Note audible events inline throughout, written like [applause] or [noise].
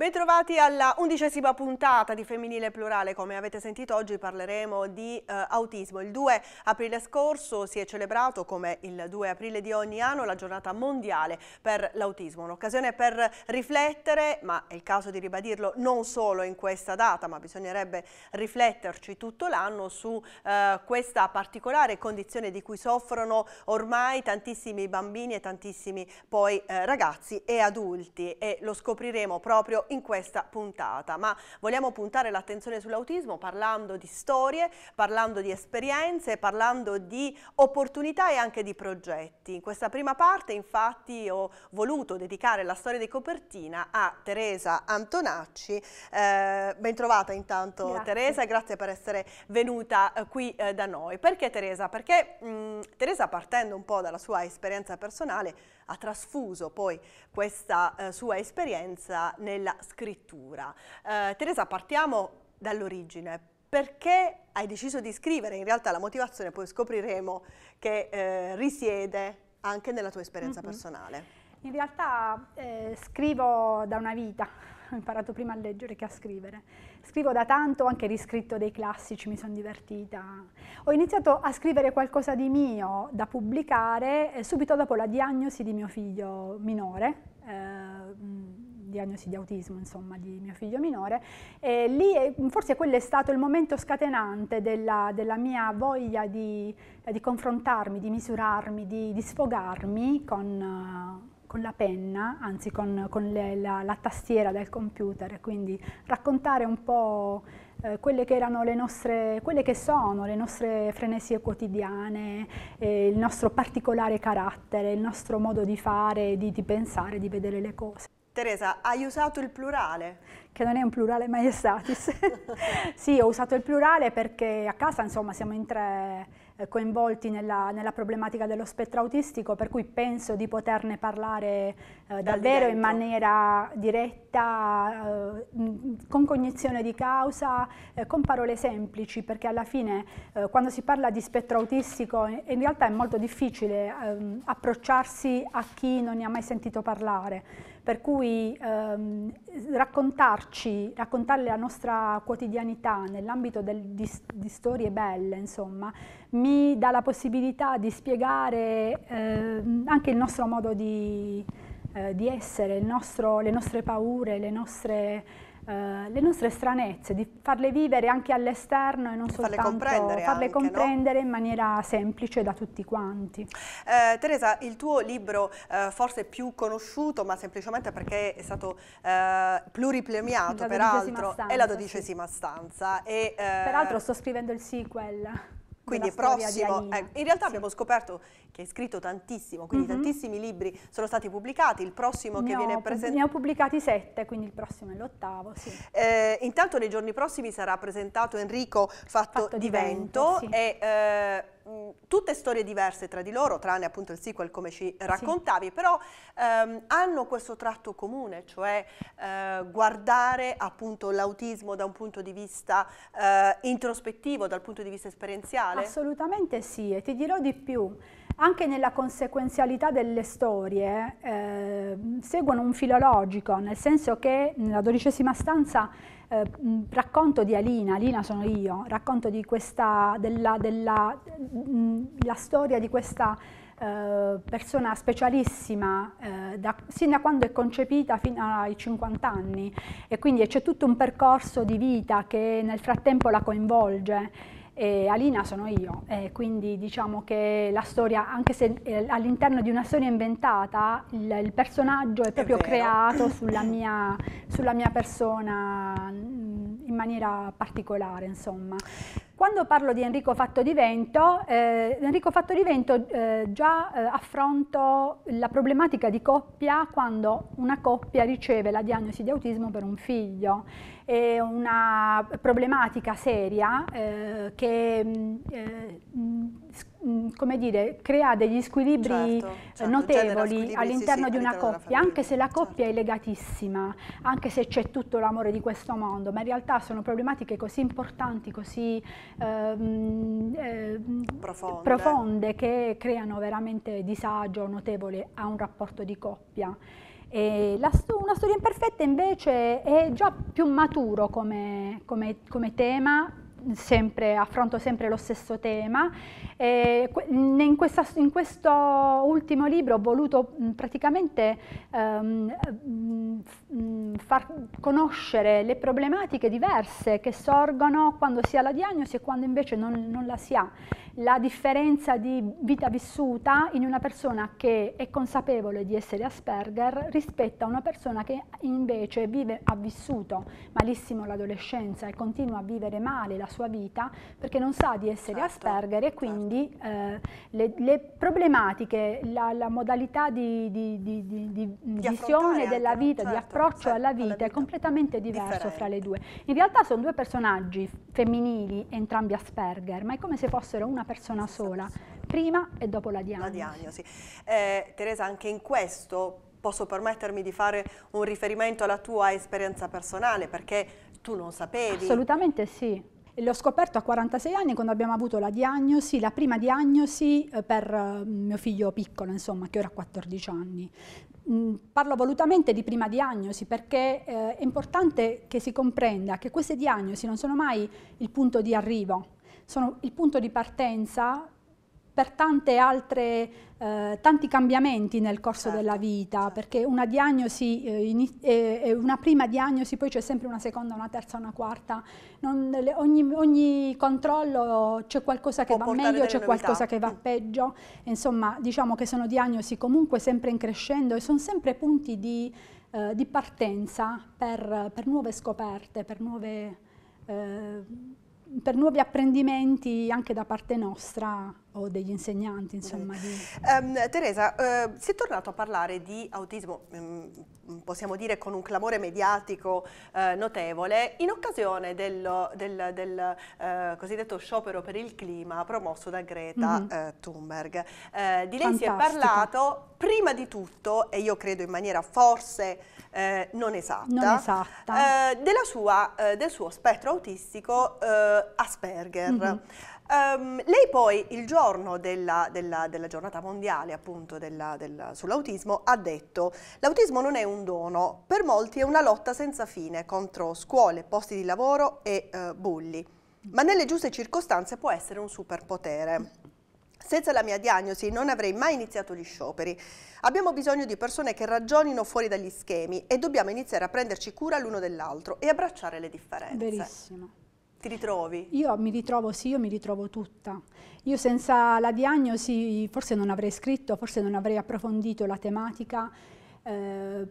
Bentrovati alla undicesima puntata di Femminile Plurale, come avete sentito oggi parleremo di eh, autismo. Il 2 aprile scorso si è celebrato, come il 2 aprile di ogni anno, la giornata mondiale per l'autismo, un'occasione per riflettere, ma è il caso di ribadirlo non solo in questa data, ma bisognerebbe rifletterci tutto l'anno su eh, questa particolare condizione di cui soffrono ormai tantissimi bambini e tantissimi poi eh, ragazzi e adulti e lo scopriremo proprio in questa puntata, ma vogliamo puntare l'attenzione sull'autismo parlando di storie, parlando di esperienze, parlando di opportunità e anche di progetti. In questa prima parte infatti ho voluto dedicare la storia di copertina a Teresa Antonacci, eh, ben trovata intanto grazie. Teresa e grazie per essere venuta eh, qui eh, da noi. Perché Teresa? Perché mh, Teresa partendo un po' dalla sua esperienza personale ha trasfuso poi questa eh, sua esperienza nella scrittura. Eh, Teresa, partiamo dall'origine. Perché hai deciso di scrivere? In realtà la motivazione poi scopriremo che eh, risiede anche nella tua esperienza mm -hmm. personale. In realtà eh, scrivo da una vita, ho imparato prima a leggere che a scrivere. Scrivo da tanto, ho anche riscritto dei classici, mi sono divertita. Ho iniziato a scrivere qualcosa di mio da pubblicare eh, subito dopo la diagnosi di mio figlio minore, eh, diagnosi di autismo, insomma, di mio figlio minore, e lì è, forse quello è stato il momento scatenante della, della mia voglia di, di, confrontarmi, di misurarmi, di, di sfogarmi con... Uh, con la penna, anzi con, con le, la, la, tastiera del computer, quindi raccontare un po' eh, quelle che erano le nostre, quelle che sono le nostre frenesie quotidiane, eh, il nostro particolare carattere, il nostro modo di fare, di, di pensare, di vedere le cose. Teresa, hai usato il plurale? Che non è un plurale maiestatis. [laughs] sì, ho usato il plurale perché a casa, insomma, siamo in tre eh, coinvolti nella, nella, problematica dello spettro autistico, per cui penso di poterne parlare eh, davvero in maniera diretta, eh, con cognizione di causa, eh, con parole semplici, perché alla fine eh, quando si parla di spettro autistico eh, in realtà è molto difficile ehm, approcciarsi a chi non ne ha mai sentito parlare, per cui ehm, raccontarci, raccontare la nostra quotidianità nell'ambito di, di storie belle, insomma, mi dà la possibilità di spiegare eh, anche il nostro modo di, eh, di essere, nostro, le nostre paure, le nostre, eh, le nostre, stranezze, di farle vivere anche all'esterno e non farle soltanto comprendere farle anche, comprendere no? in maniera semplice da tutti quanti. Eh, Teresa, il tuo libro eh, forse più conosciuto, ma semplicemente perché è stato eh, pluriplemiato, peraltro, è la dodicesima sì. stanza. E, eh, peraltro sto scrivendo il sequel. Quindi è prossimo. Eh, in realtà sì. abbiamo scoperto che hai scritto tantissimo, quindi mm -hmm. tantissimi libri sono stati pubblicati, il prossimo ne che ho, viene presentato... Ne ho pubblicati sette, quindi il prossimo è l'ottavo, sì. eh, intanto nei giorni prossimi sarà presentato Enrico Fatto, Fatto di Vento, vento sì. e... Eh, tutte storie diverse tra di loro, tranne appunto il sequel come ci raccontavi, sì. però ehm, hanno questo tratto comune, cioè eh, guardare appunto l'autismo da un punto di vista eh, introspettivo, dal punto di vista esperienziale? Assolutamente sì, e ti dirò di più anche nella conseguenzialità delle storie eh, seguono un filologico, nel senso che nella dodicesima stanza eh, racconto di Alina, Alina sono io, racconto di questa, della, della mh, mm, storia di questa eh, persona specialissima eh, da, sin da quando è concepita fino ai 50 anni e quindi c'è tutto un percorso di vita che nel frattempo la coinvolge e Alina sono io, eh, quindi diciamo che la storia, anche se eh, all'interno di una storia inventata, il, il personaggio è proprio è creato sulla [laughs] mia, sulla mia persona mm, in maniera particolare, insomma. Quando parlo di Enrico Fatto di Vento, eh, Enrico Fatto di Vento eh, già eh, affronto la problematica di coppia quando una coppia riceve la diagnosi di autismo per un figlio è una problematica seria eh, che mm, eh, mm, mm, come dire, crea degli squilibri certo, eh, certo, notevoli all'interno sì, sì, di una coppia, anche se la certo. coppia certo. è legatissima, anche se c'è tutto l'amore di questo mondo, ma in realtà sono problematiche così importanti, così ehm, ehm, profonde. profonde, che creano veramente disagio notevole a un rapporto di coppia. Sto una storia imperfetta invece è già più maturo come, come, come tema, sempre, affronto sempre lo stesso tema. Eh, in, questa, in, questo ultimo libro ho voluto praticamente ehm, far conoscere le problematiche diverse che sorgono quando si ha la diagnosi e quando invece non, non la si ha la differenza di vita vissuta in una persona che è consapevole di essere Asperger rispetto a una persona che invece vive, ha vissuto malissimo l'adolescenza e continua a vivere male la sua vita perché non sa di essere certo, Asperger e quindi certo. eh, le, le, problematiche, la, la modalità di, di, di, di visione della vita, certo, di approccio certo, alla vita, alla vita è completamente diverso differente. fra le due. In realtà sono due personaggi femminili, entrambi Asperger, ma è come se fossero una una persona sola, prima e dopo la diagnosi. La diagnosi. Eh, Teresa, anche in questo posso permettermi di fare un riferimento alla tua esperienza personale, perché tu non sapevi. Assolutamente sì. L'ho scoperto a 46 anni quando abbiamo avuto la diagnosi, la prima diagnosi eh, per eh, mio figlio piccolo, insomma, che ora ha 14 anni. Mm, parlo volutamente di prima diagnosi perché eh, è importante che si comprenda che queste diagnosi non sono mai il punto di arrivo, sono il punto di partenza per altre, eh, tanti cambiamenti nel corso certo, della vita, certo. perché una diagnosi, eh, in, eh, una prima diagnosi, poi c'è sempre una seconda, una terza, una quarta, non, le, ogni, ogni, controllo c'è qualcosa che Può va meglio, c'è qualcosa che va mm. peggio, insomma diciamo che sono diagnosi comunque sempre in crescendo e sono sempre punti di, eh, di partenza per, per, nuove scoperte, per nuove eh, per nuovi apprendimenti anche da parte nostra o degli insegnanti, insomma. Di... Um, Teresa, uh, si è tornato a parlare di autismo, um, possiamo dire con un clamore mediatico uh, notevole, in occasione del, del, del uh, cosiddetto sciopero per il clima promosso da Greta mm -hmm. Thunberg. Eh, di lei Fantastico. si è parlato prima di tutto, e io credo in maniera forse non esatta, non esatta. Sua, del suo spettro autistico Asperger. Mm -hmm. Um, lei poi il giorno della, della, della giornata mondiale appunto della, sull'autismo ha detto l'autismo non è un dono, per molti è una lotta senza fine contro scuole, posti di lavoro e uh, bulli, ma nelle giuste circostanze può essere un superpotere. Senza la mia diagnosi non avrei mai iniziato gli scioperi. Abbiamo bisogno di persone che ragionino fuori dagli schemi e dobbiamo iniziare a prenderci cura l'uno dell'altro e abbracciare le differenze. Verissimo. Ti ritrovi? Io mi ritrovo, sì, io mi ritrovo tutta. Io senza la diagnosi forse non avrei scritto, forse non avrei approfondito la tematica eh,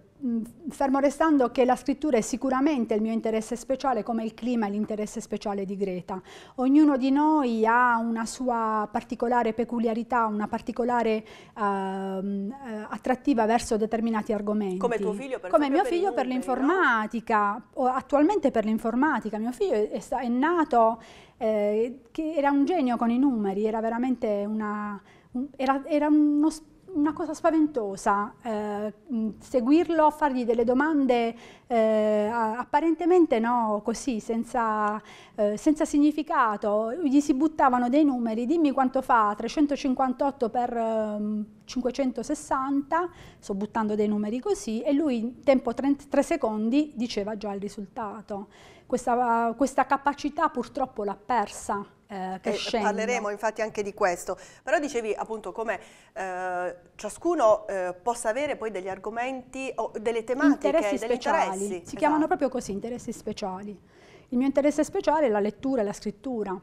fermo restando che la scrittura è sicuramente il mio interesse speciale come il clima è l'interesse speciale di Greta. Ognuno di noi ha una sua particolare peculiarità, una particolare ehm, eh, attrattiva verso determinati argomenti. Come tuo figlio per Come mio per figlio per l'informatica, no? attualmente per l'informatica. Mio figlio è, è nato, eh, che era un genio con i numeri, era veramente una... Un, era, era uno spazio una cosa spaventosa, eh, mm, seguirlo, fargli delle domande eh, apparentemente no, così, senza, eh, senza, significato, gli si buttavano dei numeri, dimmi quanto fa 358 per 560, ehm, sto buttando dei numeri così, e lui in tempo 33 secondi diceva già il risultato. Questa, questa capacità purtroppo l'ha persa eh, crescendo. parleremo infatti anche di questo, però dicevi appunto come eh, ciascuno eh, possa avere poi degli argomenti o delle tematiche, interessi speciali, interessi. si esatto. chiamano proprio così interessi speciali. Il mio interesse speciale è la lettura e la scrittura,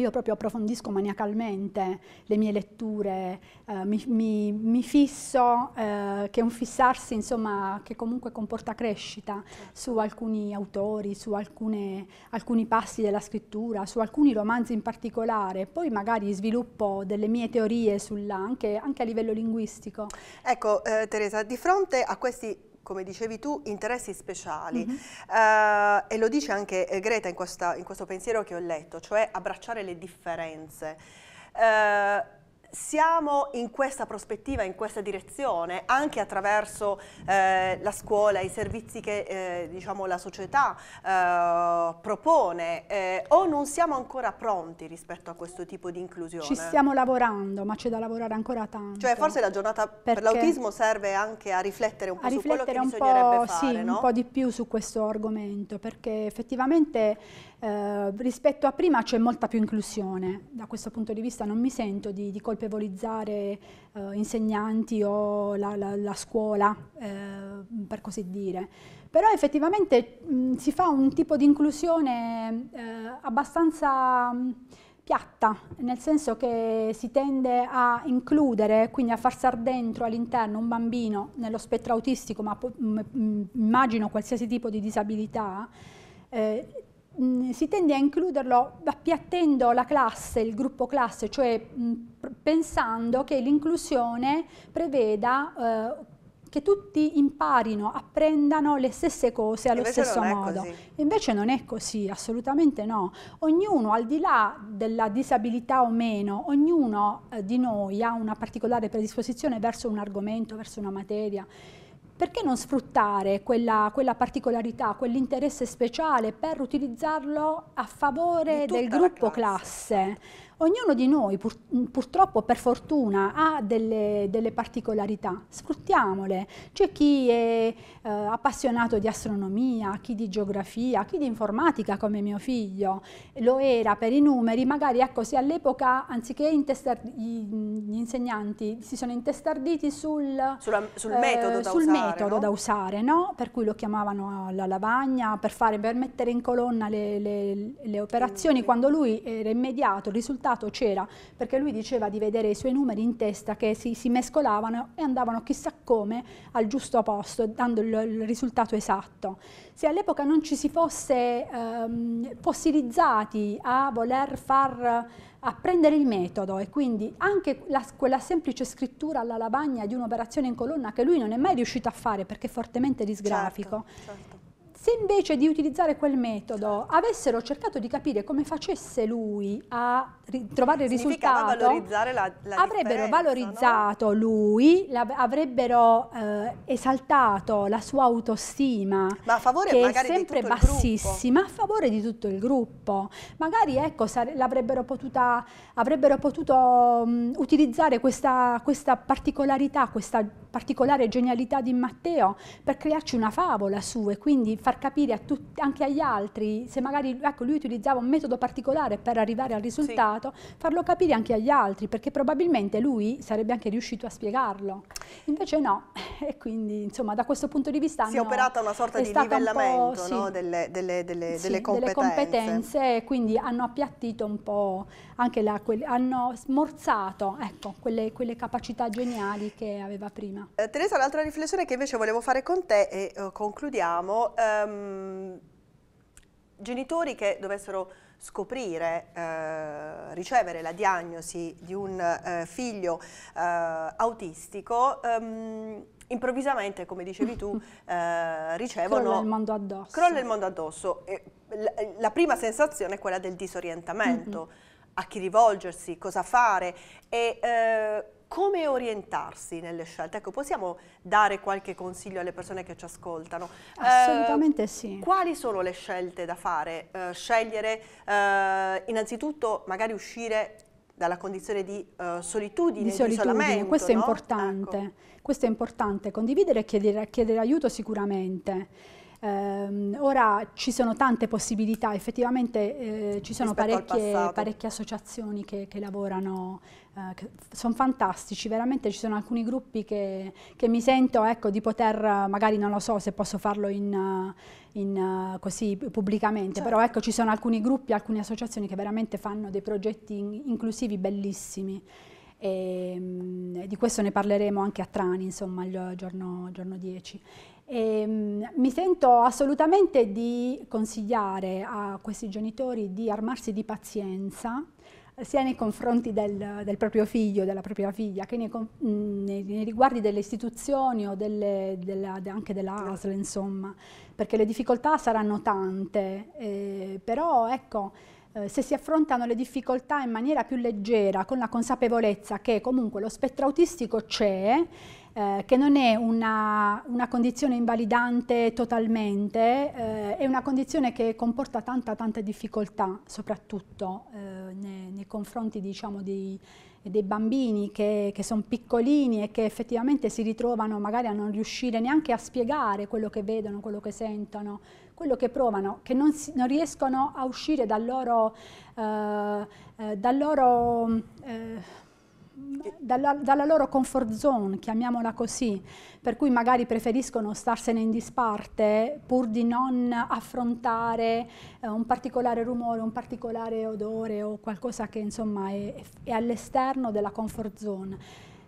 io proprio approfondisco maniacalmente le mie letture, eh, mi, mi, mi, fisso, eh, che è un fissarsi insomma, che comunque comporta crescita certo. su alcuni autori, su alcune, alcuni passi della scrittura, su alcuni romanzi in particolare, poi magari sviluppo delle mie teorie sulla, anche, anche, a livello linguistico. Ecco eh, Teresa, di fronte a questi come dicevi tu, interessi speciali. Mm -hmm. uh, e lo dice anche eh, Greta in, questa, in, questo pensiero che ho letto, cioè abbracciare le differenze. Uh, siamo in questa prospettiva, in questa direzione, anche attraverso eh, la scuola, i servizi che eh, diciamo, la società eh, propone, eh, o non siamo ancora pronti rispetto a questo tipo di inclusione? Ci stiamo lavorando, ma c'è da lavorare ancora tanto. Cioè forse la giornata per l'autismo serve anche a riflettere un po' su quello che bisognerebbe fare, Sì, no? un po' di più su questo argomento, perché effettivamente eh, rispetto a prima c'è molta più inclusione, da questo punto di vista non mi sento di, di colpevolizzare eh, insegnanti o la, la, la scuola, eh, per così dire. Però effettivamente mh, si fa un tipo di inclusione eh, abbastanza... Mh, piatta, nel senso che si tende a includere, quindi a far star dentro all'interno un bambino nello spettro autistico, ma immagino qualsiasi tipo di disabilità, eh, mh, mm, si tende a includerlo appiattendo la classe, il gruppo classe, cioè mh, mm, pensando che l'inclusione preveda eh, che tutti imparino, apprendano le stesse cose allo Invece stesso modo. Invece non è così, assolutamente no. Ognuno, al di là della disabilità o meno, ognuno eh, di noi ha una particolare predisposizione verso un argomento, verso una materia perché non sfruttare quella, quella particolarità, quell'interesse speciale per utilizzarlo a favore del gruppo classe. classe? Ognuno di noi pur, purtroppo per fortuna ha delle, delle particolarità, sfruttiamole. C'è chi è eh, appassionato di astronomia, chi di geografia, chi di informatica come mio figlio, lo era per i numeri, magari ecco se all'epoca anziché gli insegnanti si sono intestarditi sul, Sulla, sul eh, metodo da sul usare, metodo no? da usare no? per cui lo chiamavano alla lavagna per, fare, per mettere in colonna le, le, le operazioni, quando lui era immediato, il risultato risultato c'era, perché lui diceva di vedere i suoi numeri in testa che si, si mescolavano e andavano chissà come al giusto posto, dando il, il risultato esatto. Se all'epoca non ci si fosse ehm, fossilizzati a voler far apprendere il metodo e quindi anche la, quella semplice scrittura alla lavagna di un'operazione in colonna che lui non è mai riuscito a fare perché è fortemente disgrafico. Certo, certo. Se invece di utilizzare quel metodo avessero cercato di capire come facesse lui a trovare il risultato, valorizzare la, la avrebbero valorizzato no? lui, avrebbero eh, esaltato la sua autostima, Ma a favore che è sempre bassissima, a favore di tutto il gruppo. Magari ecco, avrebbero potuto mh, mm, utilizzare questa, questa particolarità, questa particolare genialità di Matteo per crearci una favola su e quindi far capire tutti, anche agli altri, se magari ecco, lui utilizzava un metodo particolare per arrivare al risultato, sì. farlo capire anche agli altri, perché probabilmente lui sarebbe anche riuscito a spiegarlo. Invece no, [laughs] e quindi insomma da questo punto di vista... Si è operata una sorta di livellamento un sì, no? delle, delle, delle, sì, delle, competenze. delle competenze, quindi hanno appiattito un po' anche la... hanno smorzato ecco, quelle, quelle, capacità geniali che aveva prima. Eh, Teresa, l'altra riflessione che invece volevo fare con te e eh, concludiamo... Eh, ehm, genitori che dovessero scoprire, eh, ricevere la diagnosi di un eh, figlio eh, autistico, ehm, improvvisamente, come dicevi tu, [laughs] eh, ricevono... Crolla il mondo addosso. Crolla il mondo addosso. La, la, prima sensazione è quella del disorientamento. Mm -hmm a chi rivolgersi, cosa fare e eh, come orientarsi nelle scelte. Ecco, possiamo dare qualche consiglio alle persone che ci ascoltano? Assolutamente eh, sì. Quali sono le scelte da fare? Eh, scegliere eh, innanzitutto magari uscire dalla condizione di uh, solitudine, di, solitudine. Di questo, no? è ecco. questo è importante, condividere e chiedere, chiedere aiuto sicuramente. Eh, ora ci sono tante possibilità, effettivamente eh, ci sono parecchie, parecchie, associazioni che, che lavorano, eh, sono fantastici, veramente ci sono alcuni gruppi che, che mi sento ecco, di poter, magari non lo so se posso farlo in, in, così pubblicamente, certo. però ecco, ci sono alcuni gruppi, alcune associazioni che veramente fanno dei progetti in, inclusivi bellissimi e, ehm, di questo ne parleremo anche a Trani, insomma, il giorno, giorno 10. E, ehm, mi sento assolutamente di consigliare a questi genitori di armarsi di pazienza, eh, sia nei confronti del, del, proprio figlio, della propria figlia, che nei, mm, nei, nei riguardi delle istituzioni o delle, della, anche dell'ASL, insomma, perché le difficoltà saranno tante, eh, però ecco, eh, se si affrontano le difficoltà in maniera più leggera, con la consapevolezza che comunque lo spettro autistico c'è, eh, che non è una, una condizione invalidante totalmente, eh, è una condizione che comporta tanta, tanta difficoltà, soprattutto eh, nei, nei, confronti diciamo, dei, dei bambini che, che sono piccolini e che effettivamente si ritrovano magari a non riuscire neanche a spiegare quello che vedono, quello che sentono, quello che provano, che non, si, non riescono a uscire dal loro, eh, eh, dal loro eh, dalla, dalla, loro comfort zone, chiamiamola così, per cui magari preferiscono starsene in disparte pur di non affrontare eh, un particolare rumore, un particolare odore o qualcosa che insomma è, è all'esterno della comfort zone.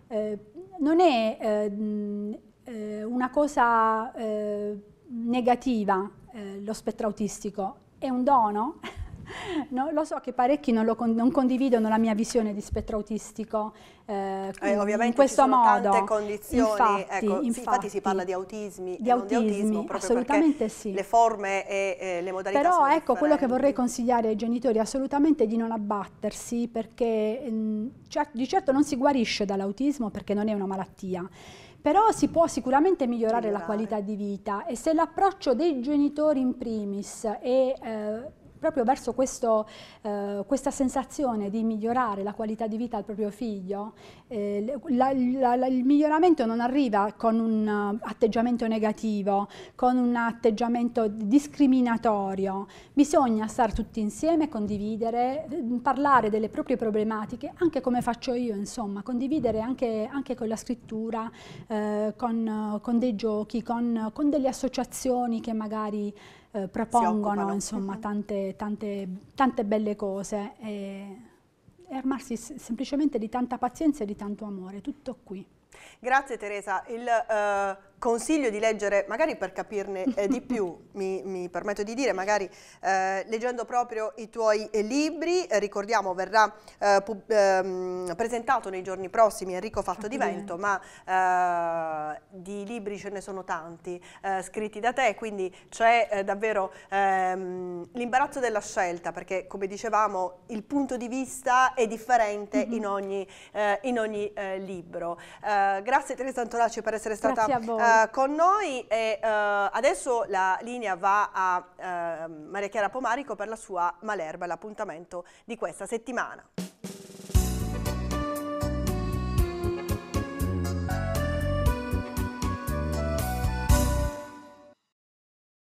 Eh, non è eh, eh una cosa eh, negativa eh, lo spettro autistico è un dono? [laughs] no? Lo so che parecchi non, lo, non, condividono la mia visione di spettro autistico eh, eh, ovviamente in questo modo. tante condizioni, infatti, ecco, infatti, sì, infatti, si parla di autismi, di autismi, di autismo, assolutamente sì. le forme e eh, le modalità Però ecco quello che vorrei consigliare ai genitori assolutamente di non abbattersi perché mh, mm, cioè, di certo non si guarisce dall'autismo perché non è una malattia però si può sicuramente migliorare, migliorare, la qualità di vita e se l'approccio dei genitori in primis è eh, proprio verso questo, eh, questa sensazione di migliorare la qualità di vita al proprio figlio, eh, la, la, la, il miglioramento non arriva con un eh, atteggiamento negativo, con un atteggiamento discriminatorio, bisogna stare tutti insieme, condividere, mm, parlare delle proprie problematiche, anche come faccio io, insomma, condividere anche, anche con la scrittura, eh, con, con, dei giochi, con, con delle associazioni che magari eh, propongono insomma, [laughs] tante, tante, tante, belle cose e, e armarsi semplicemente di tanta pazienza e di tanto amore, tutto qui. Grazie Teresa. Il, uh consiglio di leggere, magari per capirne eh, di più, [laughs] mi, mi, permetto di dire, magari eh, leggendo proprio i tuoi eh, libri, eh, ricordiamo verrà eh, ehm, presentato nei giorni prossimi Enrico Fatto, di Vento, bene. ma eh, di libri ce ne sono tanti scritti da te, quindi c'è davvero ehm, l'imbarazzo della scelta, perché come dicevamo il punto di vista è differente mm -hmm. in ogni, in ogni libro. grazie Teresa Antolacci per essere stata... Grazie a voi eh, con noi e eh, adesso la linea va a eh, Maria Chiara Pomarico per la sua Malerba, l'appuntamento di questa settimana.